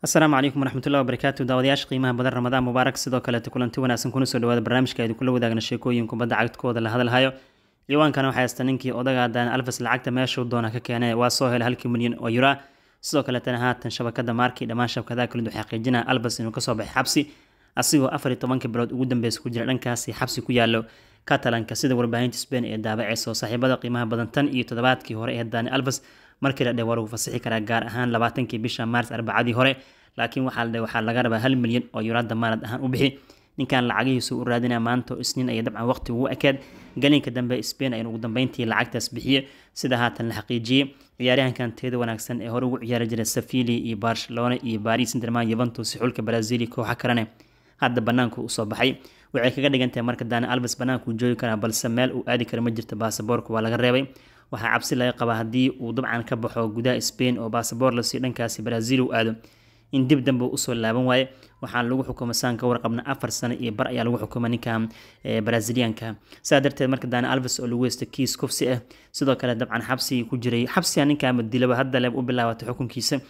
asalaamu calaykum waraxmatullahi wabarakaatu daawadayaasha qiimaha badan ramadaan mubaarak sidoo kaleeta kulanti wanaagsan kuna soo dhawaada barnaamijka aynu kula wadaagna sheekooyin kubadda cagtkooda la hadalhayo ciwaankana waxaa haysta ninkii odaga dan alfas lacagta meeshuu doona ka keenay waa soo helay halkii milyan oo yura sidoo kaletana haatan shabakada maarkii dhammaan shabakadaha kalid u xaqiijinaya albas inuu kasoo baxay xabsi asigoo afar iyo tobankii bilood ugu dambeysa ku jira dhankaasi xabsi ku yaalo katalanka sida warbaahinta spain ee daabaceysa saaxiibada qiimaha badan tan iyo toddobaadkii hore ee dani albas markii la dhe waa lagu fasixi karaa gaar ahaan labaatankii bisha maars arbacadii hore laakiin waxaa la dhe waxaa laga rabaa hal milyan oo yuraa damaanad ahaan u bixi ninkan lacagihiisu u raadinaa maanta oo isniin ayay dabcan waqti ugu ekeen galinka dambe spain ayaa ugu dambeyntii lacagtaas bixiye sida haatan la xaqiijiyey ciyaaryahankan teeda wanaagsan ee hore ugu ciyaari jira safili iyo barcelona iyo paris saint-germain yuventus xulka brazil kooxa kalene hadda banaanku usoo baxay waxay kaga dhigantahay marka dani alves banaanku joogi karaa balse meel uu aadi kara ma jirto baasaboorka waa laga reebay waxaa cabsi laga qabaa haddii uu dabcan ka baxo gudaha spain oo baasaboor lasii dhankaasi brazil uu aado in dib dambe usoo laaban waaye waxaa lagu xukumay saan warqabna afar sano iyo bar ayaa lagu xukumay ninkan eh, brazilianka sidaa darteed marka dani alves oo lagu heysto kiis kufsi ah sidoo kale dabcan xabsigii ku jiray xabsiga ninkaama dilaba haddale u bilaabatay xukunkiisa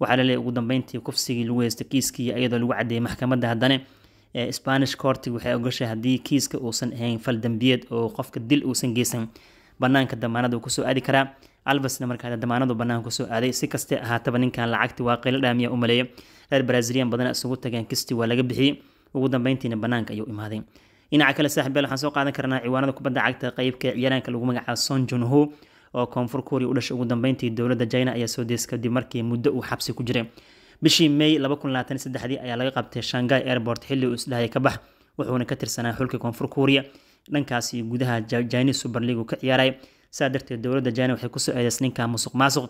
waxaa laleeyahy ugu dambeyntii kufsigii lagu heysto kiiskii iyadoo lagu cadeeyay maxkamadda haddane spanish coortiga waxay ogashay haddii kiiska uusan ahayn fal dembiyeed oo qofka dil uusan geysan banaanka damaanada kusoo aadi karaa alvasna markaa damaanadu banaanka kusoo aaday si kaste ahaataba ninkan lacagti waa qaylo dhaamiya u reer brazilian badana isugu tageen kisti waa laga bixiyey ugu dambeyntiina banaanka ayuu imaaday dhinaca kale saaxiibeel waxaan soo qaadan karnaa ciwaanada kubadda cagta qeybka ciyaaraanka lagu magacaabo son junho oo koonfur kooriya u dhashay ugu dambeyntii dowladda china ayaa soo deysay kadib markii muddo uu xabsi ku jiray bishii may ayaa laga qabtay shangai airport xilli uu isdhahay ka bax wuxuuna ka tirsanaa xulka koonfur kuuriya dhankaasi gudaha jainis superleagu ka ciyaaray saa darteed dowladda jaina waxay kusoo eedeys ninka musuq maasuq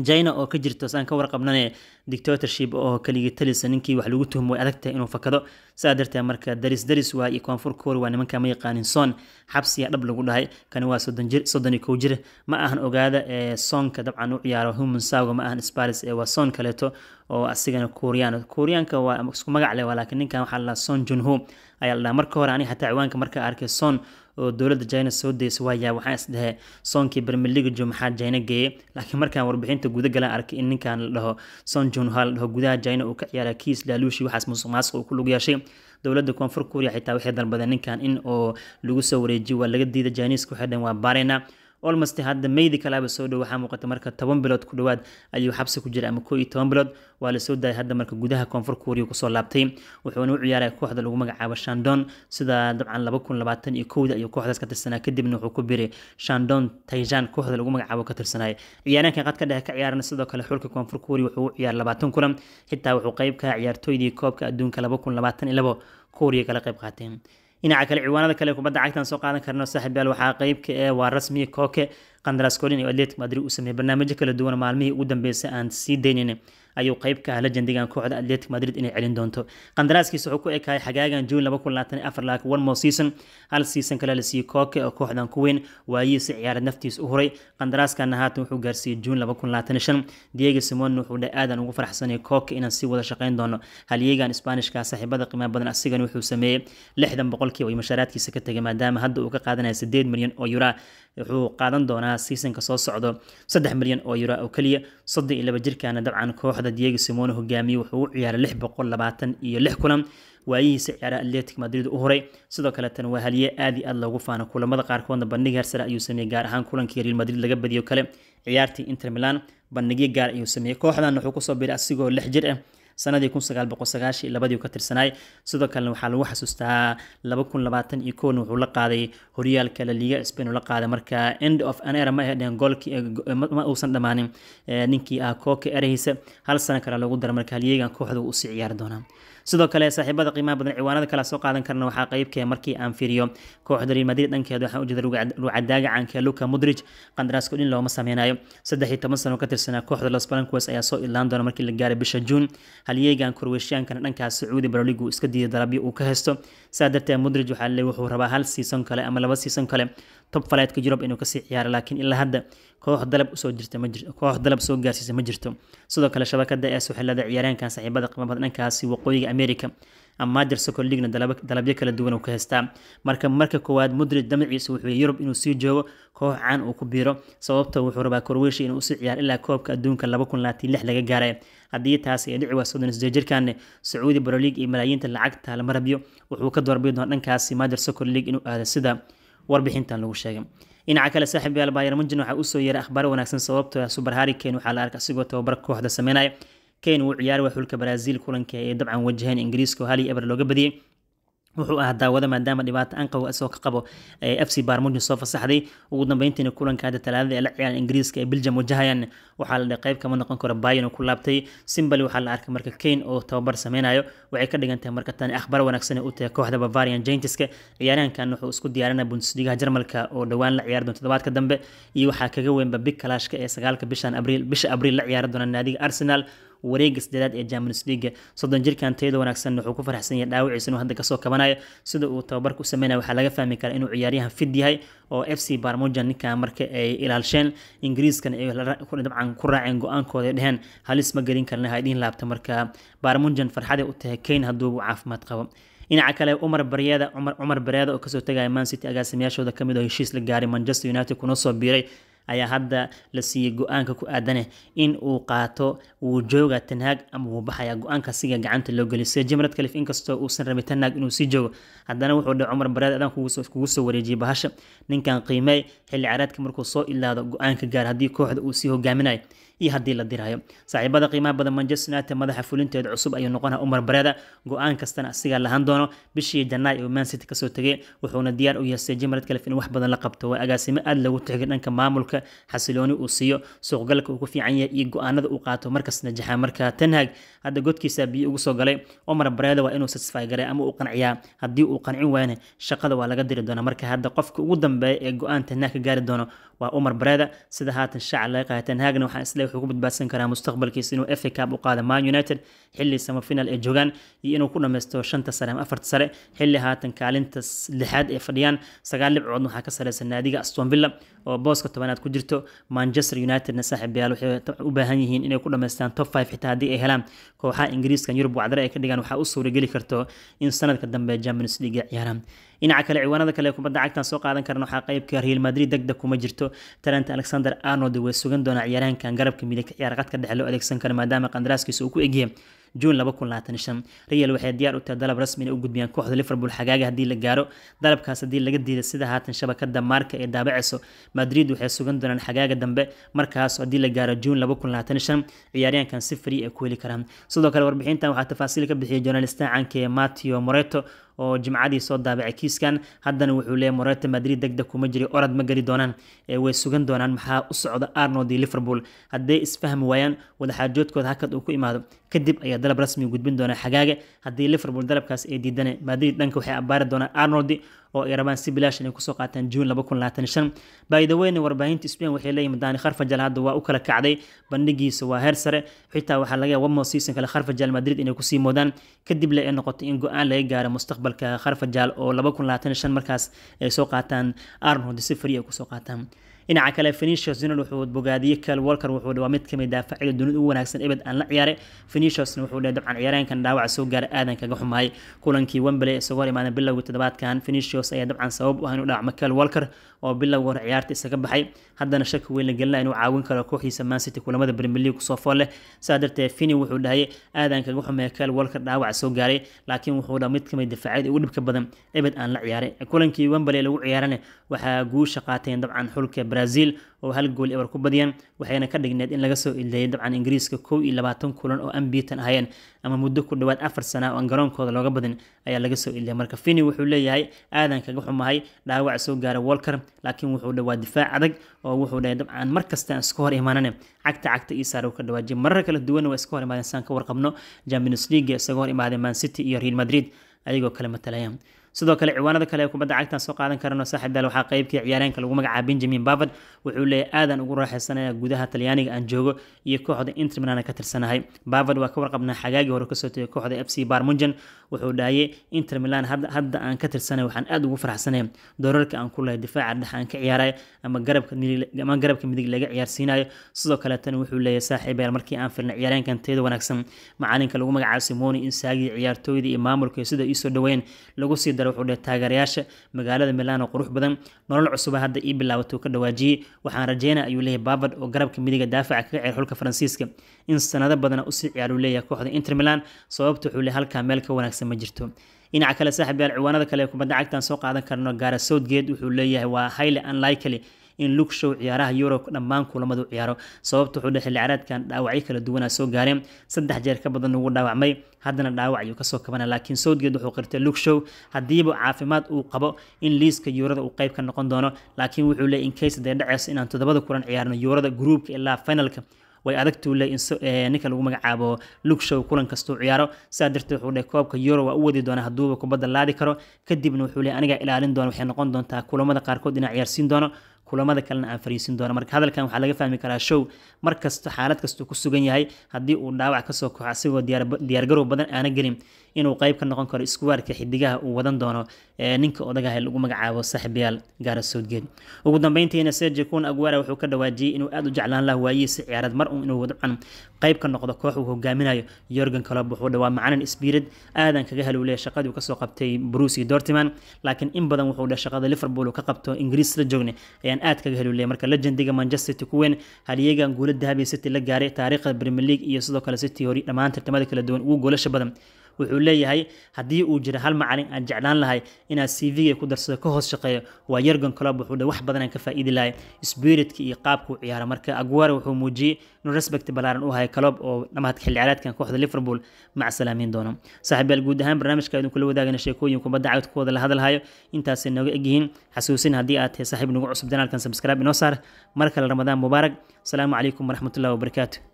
jina oo ka jirto saan ka warqabnane dictatorship oo keligii talisa ninkii wax lagu tuhmo way adagtahay inuu fakado saa darteed marka daris daris waa iyo koonfur koori waa nimanka ma yaqaanin soon xabsiya dhab lagu dhahay kani waa soddon jir soddon iyo kow jir ma ahan ogaada ee eh, soonka dabcan u ciyaaro human sawga ma ahan sparis ee eh, waa soon kaleeto oo asigana kuuriyaan kuuriyaanka waa isku magac leh waa laakiin ninkan waxaa la son junho ayaa la marka hore ani xataa ciwaanka marka arkay soon oo dowladda jina soo daysa waayaa waxaa isdhehe soonkii bermeligajo jumaxaa jina geeyey laakiin markaan warbixinta gudagala arkay in ninkaan la dhaho sonjun ha la dhaho gudaha jina uu ka ciyaara kiis laaluushi waxaas musuq maasuq uu ku lug yeeshay dowladda koonfur kuuriya xitaa waxay dalbadeen ninkan in oo lagu soo wareejiyo waa laga diida jiniiska waxay dhaheen waa baaraynaa olmoste hadda meydi kalaaba soo dhow waxaa muuqata marka toban bilood ku dhowaad ayuu xabsi ku jira ama koo iyo toban bilood waa lasoo daayay hadda marka gudaha koonfur kuuriyu kusoo laabtay wuxuuna u ciyaaray kooxda lagu magacaabo shandon sida dabcan laba kun labaatan iyo kowda ayuu kooxdaas ka tirsanaa kadibna wuxuu ku biray shandon taijan kooxda lagu magacaabo ka tirsanay ciyaaranka qadka dhexe ka ciyaarana sidoo kale xulka koonfur kuuriyu wuxuu u ciyaaray labaatan kulan xitaa wuxuu qeyb ka ciyaartooydii koobka adduunka laba kun labaatan iyo kuuriya kala qeyb qaateen dhinaca kale ciwaanada kale kubadda cagtan soo qaadan karno saaxiib yaal waxaa qeybka ee ah, waa rasmi koke qandaraaskoorin ee Athletic Madrid uu sameeyay barnaamijyo kala duwan maalmihii ugu dambeysay aan sii daynin ayuu qayb ka ahaa legendigan kooxda Athletic Madrid inay celin doonto qandaraaskiisa wuxuu ku ekaayay xagaagan June 2024 laakiin one more season hal season kale la sii kooke oo kooxdan ku weyn waayii si ciyaareed naftiisa u huray qandaraaskana haatan wuxuu gaarsiiyay June 2025 Diego Simeone wuxuu dhahay aadan ugu faraxsanay kooke inaan sii wada shaqayn doono halyeegan Isbaanishka saaxiibada qiimaha badan asigana wuxuu sameeyay 60 boqolkiiba iyo mushaaraadkiisa ka tagay maadaama hadda uu ka qaadanaya 8 milyan oo euro wuxuu qaadan doonaa siisonka soo socdo saddex milyan oo yuro oo keliya soddon iyo laba jirkaana dabcan kooxda diego simone hogaamiye wuxuu u ciyaaray lix boqol labaatan iyo lix kulan waayihiisa ciyaaraha atletic madrid u huray sidoo kaleetana waa haliye aad iyo aad loogu faano kulamada qaarkoodna bandhig hersare ayuu sameeyey gaar ahaan kulankii real madrid laga badiyo kale ciyaartii inter milan bandhigyo gaar ayuu sameeyey kooxdan wuxuu kusoo biray asigoo lix jir ah sanadii kunsagaalboqosagaashii ka tirsanaay sidoo kalena waxaa lagu xasuustaa laba kun labaatan iyo kowna wuxuu la qaaday horyaalka laliga spain la qaaday marka end of an era ma ay dheen goolkii eh, eh, ma uusan dhammaanin eh, ninkii ah kooka ereyhiisa hal sano kale lagu dara marka halyeegan kooxda uu sii ciyaari doonaa sidoo kale saaxiibada qiimaha badan ciwaanada kale soo qaadan karna waxaa qaybkee ah markii aan fiiriyo kooxda real madrid dhankeeda waxaan ujeeda rucadaagacanka luka mudrij qandaraasko dhin looma sameynayo saddex iyo toban sano ka tirsanaa kooxda los balankuwas ayaa soo ilaan doona markii la gaaray bisha juun halyeegan korweeshiyaankana dhankaas sacuudi baroligu iska diiday dalabyo uu ka haysto saa darteed mudrij waxaa le wuxuu rabaa hal season kale ama laba season kale tob falaydka Yurub inuu kasii ciyaaro laakiin ilaa hadda koox dalab soo jirta ma jirto koox dalab soo gaarsiisa ma jirto sidoo kale shabakada AS waxay leedahay ciyaaryahankan saaxiibada qiimo badan dhankaasi waqooyiga America ama Major Soccer League dalabyo kala duwan uu ka haystaa marka marka koowaad Modric damaciisa wuxuu Yurub inuu sii joogo koox caan uu ku biiro sababta wuxuu rabaa Croatia inuu sii ciyaaro ilaa koobka adduunka 2026 laga gaaray haddii taas ay dhici wayso soddon sideed jirkaanne Sacuudi Pro League iyo malaayiinta lacagta la marabyo wuxuu ka doorbid doonaa dhankaasi Major Soccer League inuu aado sida warbixintan lagu sheegay dhinaca kale saaxiib yaal baayar munjen waxaa usoo yeeray akhbaar wanaagsan sababtoo super harry kane waxaa la arkay asigoo tababar kooxda sameynaya kane wuu ciyaari waa xulka brazil kulanka ee dabcan wajaheen ingiriiska oo hal iyo eber looga badiyey wuxuu ahaa daawada maadaama dhibaata anqaw asoo ka qabo fc barmuji soo fasaxday ugu dambeyntiina kulanka hadda talaadada ee la ciyaaran ingiriiska ee biljam wajahayan waxaa la qayb kama noqon karo bayan ku laabtay simbali waxaa la arkay marka kane oo tababar sameynayo waxay ka dhigan marka tani akhbaar wanaagsan u tahay kooxda bavarian jaintiska ciyaaryahankan wuxuu isku diyaarinaya bundesligaha jarmalka oo dhowaan la ciyaari doona toddobaadka dambe iyo waxaa kaga weynba big kalaashka ee sagaalka bishan abriil bisha abriil la ciyaari doona naadiga arsenal wareega sadeedaad ee Champions League soddon jirkan tayada wanaagsan wuxuu ku faraxsan yahay dhaawiciisa inuu hadda kasoo kabanayo sida uu tababarka u sameynaya waxaa laga fahmi karaa inuu ciyaaryahan fid yahay oo FC Parmojan ninkan marka ay ilaalsheen Ingiriiskan ay dabcan ku raaceen go-aankooda ay dheheen halis ma gelin karna ha idiin laabta marka Parmojan farxaday u tahay Kane hadduu caafimaad qabo dhinaca kale cumar baryaada cumar baryaada oo kasoo tegaya man city agaasimayaashooda kamid oo ah heshiis la gaaray manchester united kuna soo biiray ayaa hadda la siiyey go-aanka ku aadaneh in uu qaato wuu jooga tanhaag ama wuu baxaya go-aanka siga gacanta loo geliyo gelisay jimrad kalif inkastoo uusan rabay tanhaag inuu sii joogo haddana wuxuu dhe cumar bareed adaan kugu soo wareejiyay bahasha ninkan qiimey xilli caraadka markuu soo ilaado go-aanka gaar haddii kooxda uu sii hogaaminayo iyo haddii la dirhayo saaxiibada qiimaha badan Manchester United madaxa fulinteed cusub ayuu noqonaa Umar Bareda go'aan kastana asiga lahan doono bishii Janaay oo Man City kasoo tegay wuxuuna diyaar u yahay jimrad kale in wax badan la qabto waa agaasimo aad lagu tixgelin dhanka maamulka xasilooni uu siiyo suuqgalka uu ku fiican yahay iyo go'aanada uu qaato markasna jaxa marka Ten Hag hadda godkiisa biyo ugu soo galay Umar Bareda waa inuu satisfy garay ama uu qanciyaa haddii uu qancin waayna shaqada waa laga diri doonaa marka hadda qofka ugu dambeeya ee go'aan Ten Hag gaari doono waa Umar Bareda sida haatan shaac laga qaatay Ten Hagna waxaan isleeyahay wuxuu ku badbaadsan karaa mustaqbalkiisa inuu FA Cup u qaado Man United xilli semifinal ay joogaan iyo inuu ku dhameysto shanta sare ama afarta sare xilli haatan kaalinta lixaad ay fadhiyaan sagaal dhibcood waxaa ka sareysa naadiga Aston Villa oo booska tobanaad ku jirto Manchester Unitedna saaxiibayaal waxay u baahan yihiin inay ku dhameystaan top 5 xitaa haddii ay helaan kooxaha Ingiriiska Yurub wacdare ay ka dhigaan waxaa u suurageli karto in sanadka dambe Champions League ciyaaraan dhinaca kale ciwaanada kale kubadda cagtan soo qaadan karan waxaa qaybka ah Real Madrid degdeg kuma jirto Trent Alexander-Arnold way sugan doonaa ciyaarahankan garabka wararka midig ciyaar qadka dhexe loo adeegsan karo maadaama qandaraaskiisa uu ku egyahay juun real waxay diyaar u tahay dalab rasmina u gudbiyaan kooxda liverpool xagaaga haddii la gaaro dalabkaas haddii laga diida sida haatan shabakada maarka ee daabacayso madrid waxay sugan doonaan xagaaga dambe markaas haddii la gaaro juun ciyaaryaankan si fari ay ku heli karaan sidoo kale warbixintan waxaa tafaasiil ka bixiyay journalista caanka ee mateo moreto oo jimcadii soo daabacay kiiskan haddana wuxuu leeyahy moreta madrid degdeg kuma jiri orad ma geli doonaan ee way sugan doonaan maxaa u socda arnold iyo liverpool hadday isfahmi waayaan wadaxaajoodkooda hakad uu ku imaado kadib ayaa dalab rasmiga gudbin doonaa xagaaga haddii liverpool dalabkaas ay diidane madrid dhanka waxay abaari doonaan arnoldi oo ay rabaan si bilaash inay kusoo qaataan juun by the way warbaahinta Spain waxay la yimaadaan Kharfajal hadda waa u kala kacday bandhigiisa waa heer sare xitaa waxaa laga yaabaa mo season kale Kharfajal Madrid inay ku moodaan kadib la ay noqoto in go'aan laga gaaro mustaqbalka Kharfajal oo markaas ay soo qaataan Arnold si fariya kusoo qaataan dhinaca kale Vinicius Junior wuxuu bogaadiyay Kyle Walker wuxuu dhawaa mid kamid ah faacil dunida ugu wanaagsan ibad aan la ciyaaray Viniciusna wuxuu leeyahay dabcan ciyaareenkan dhaawac soo gaaray aadan kaga xumaay kulankii Wembley isagoo imaaday bilowga toddobaadkan Vinicius ayaa dabcan sabab u ah inuu dhaawacmo Kyle Walker oo bilowga hore ciyaarta isaga baxay haddana shaki weyn la gelina inuu caawin karo kooxdiisa Man City kulamada Premier League soo fool leh sidaa darteed Vini wuxuu dhahay aadan kaga xumeeya Kyle Walker dhaawac soo gaaray laakiin wuxuu dhaw mid kamid ah faacil ugu dhibka badan ibad aan la ciyaaray kulankii Wembley lagu ciyaarana waxa guusha qaateen dabcan xulka Brazil oo hal gool ebar ku badiyeen waxayna ka dhigneed in laga soo ildeeyay dabcan Ingiriiska 12 kulan oo unbeaten ahayeen ama muddo ku dhawaad 4 sano oo garoonkooda looga badin ayaa laga soo ildeeyay marka Fini wuxuu leeyahay aadan kaga xumahay dhaawac soo gaara Walker laakiin wuxuu dhawaa difaac adag oo wuxuu leeyahay dabcan markasta aan iska hor imaanane cagta cagta iyo saar uu ka dhawaajiyay marar kala duwan waa iska hor imaadeen saan ka warqabno Champions League isagoo hor imaadeen Man City iyo Real Madrid ayagoo kala matalaya sidoo kale ciwaanada kale ee kubadda cagtan soo qaadan karano saaxiibdaal waxaa qaybkii ciyaareenka lagu magacaa benjamin bavad wuxuu leeyahy aadaan ugu raaxaysanayaa gudaha talyaaniga aan joogo iyo kooxda intermilan ka tirsanahay bavad waa ka warqabnaa xagaagii hore kasoo tegay kooxda f c barmunjan wuxuu dhahayay inter milan hadda aan ka tirsanay waxaan aada ugu faraxsanay doorarka aan ku lahay difaaca dhex aan ka ciyaaray ama garabka midig laga ciyaarsiinayo sidoo kaleetana wuxuu leeyahay saaxiibeer markii aan filnay ciyaareenkan teeda wanaagsan macalinka lagu magacaa simoni insaagii ciyaartooyda iyo maamulka sida iisoo dhaweyn lagu sii dar wuxuu dhe taageerayaasha magaalada milano qurux badan nolol cusuba hadda ii bilaabato ka dhawaajiyey waxaan rajeyna ayuu leeyahy baabad oo garabka midiga daafaca kaga ceer xulka faransiiska in sanado badana usii ciyaaruu leeyahay kooxda inter milan sababta wuxuu leey halkaa meel ka wanaagsan ma jirto dhinaca kale saaxiib yaal ciwaanada kale ee kubadda cagtaan soo qaadan karno gaara sowdgeed wuxuu leeyahay waa hayle unlikely in lugshow ciyaaraha yurub dhammaan kulamadu ciyaaro sababta wuxuu dhee xilli caraadkan dhaawacyo kala duwanaa soo gaareen saddex jeer ka badan ugu dhaawacmay haddana dhaawac ayuu kasoo kabana laakiin sowdgeed wuxuu qirtay lugshow haddiiba caafimaad uu qabo in liiska yuurada uu qayb ka noqon doono laakiin wuxuu leey in kays dee dhaceysa inaan toddobada kulan ciyaarno yuurada gruubka ilaa finalka way adagtuu le eh, ninka lagu magacaabo lugshow kulan kastuu ciyaaro sidaa darteed wuxuu dheh koobka euro waa u wadi doona hadduuba kubadda laadi karo kadibna wuxuu leh anigaa ilaalin doona waxay noqon doontaa kulamada qaarkood inaan ciyaarsiin doono kulamada kalena aan fariisin doono marka hadalkan waxaa laga fahmi karaa show mar kasta xaalad kastuu ku sugan yahay haddii uu dhaawac kasoo kaxo asigoo diyaargarow badan aana gelin inuu qayb ka noqon karo iskuwaarka xidigaha uu wadan doono ninka odagaha lagu magacaabo saaxiibayaal gaara soodgeed ugu dambeyntiina serge kun aguara wuxuu ka dhawaajiyey inuu aad u jeclaan laha waayihiisa ciyaareed mar un inuu wadcan qayb ka noqdo koox uu hogaaminayo yorgan kolob wuxuu dhawaa macalin isbiirad aadan kaga hel uu leeyahay kasoo qabtay bruce iyo dortiman laakiin in badan wuxuu dhah shaqada liverpool uu ka qabto ingiriis la joognay ayaan aad kaga heli uu marka legendiga manchester city kuwen halyeegan guulo dahabi city la gaaray taariikhda premier league iyo sidoo kale city hori dhammaan tartamada kala duwan ugu goolasha badan wuxuu leeyahay haddii uu jiro hal macalin aan jeclaan lahay inaad cv-ga ku darsado ka hoos shaqeeyo waa yergon club wuxuu dhe wax badanaan ka faa'iidi lahay spiritka iyo qaabkuu ciyaara marka aguero wuxuu muujiyey inuu respect ballaaran u hayo club oo dhammaad xilli ciyaareedkan kooxda liverpool mac salaameyn doono saaxiibayaal guud ahaan barnaamijka idin kula wadaagana sheekooyin kubadda cagta kuwada la hadalhayo intaasay nooga egyihiin xasuusin haddii aad tahay saaxiib nagu cusub janaalkan subscribe inoo saar mar kale ramadaan mubaarak asalaamu calaykum waraxmatullahi wabarakaatu